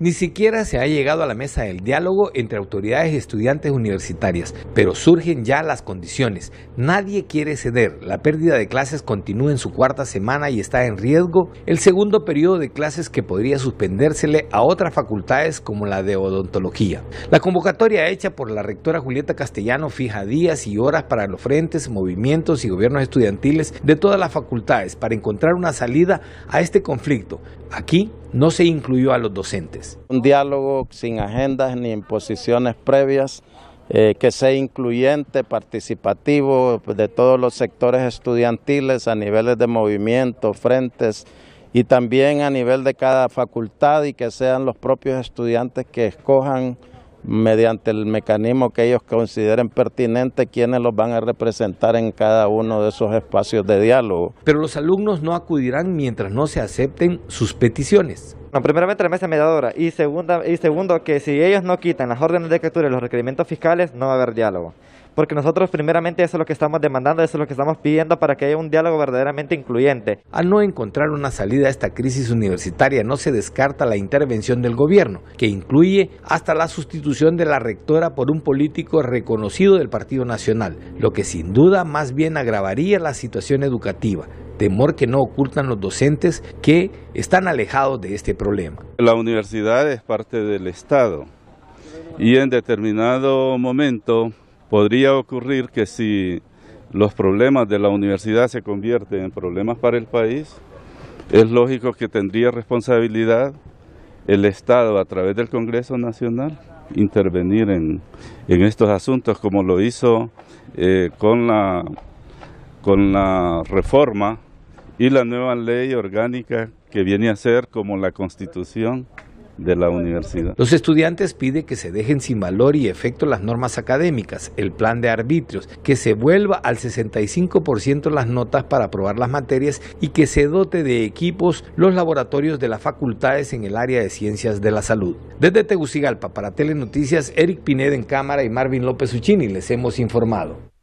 Ni siquiera se ha llegado a la mesa del diálogo entre autoridades y estudiantes universitarias, pero surgen ya las condiciones. Nadie quiere ceder, la pérdida de clases continúa en su cuarta semana y está en riesgo el segundo periodo de clases que podría suspendérsele a otras facultades como la de odontología. La convocatoria hecha por la rectora Julieta Castellano fija días y horas para los frentes, movimientos y gobiernos estudiantiles de todas las facultades para encontrar una salida a este conflicto. Aquí no se incluyó a los docentes. Un diálogo sin agendas ni imposiciones previas, eh, que sea incluyente, participativo de todos los sectores estudiantiles a niveles de movimiento, frentes y también a nivel de cada facultad y que sean los propios estudiantes que escojan mediante el mecanismo que ellos consideren pertinente quienes los van a representar en cada uno de esos espacios de diálogo. Pero los alumnos no acudirán mientras no se acepten sus peticiones. No, primeramente la mesa mediadora y, y segundo que si ellos no quitan las órdenes de captura y los requerimientos fiscales, no va a haber diálogo. Porque nosotros primeramente eso es lo que estamos demandando, eso es lo que estamos pidiendo para que haya un diálogo verdaderamente incluyente. Al no encontrar una salida a esta crisis universitaria, no se descarta la intervención del gobierno, que incluye hasta la sustitución de la rectora por un político reconocido del Partido Nacional, lo que sin duda más bien agravaría la situación educativa temor que no ocultan los docentes que están alejados de este problema. La universidad es parte del Estado y en determinado momento podría ocurrir que si los problemas de la universidad se convierten en problemas para el país, es lógico que tendría responsabilidad el Estado a través del Congreso Nacional intervenir en, estos asuntos como lo hizo eh, con, con la reforma y la nueva ley orgánica que viene a ser como la constitución de la universidad. Los estudiantes piden que se dejen sin valor y efecto las normas académicas, el plan de arbitrios, que se vuelva al 65% las notas para aprobar las materias y que se dote de equipos los laboratorios de las facultades en el área de ciencias de la salud. Desde Tegucigalpa para Telenoticias, Eric Pineda en cámara y Marvin López Uchini les hemos informado.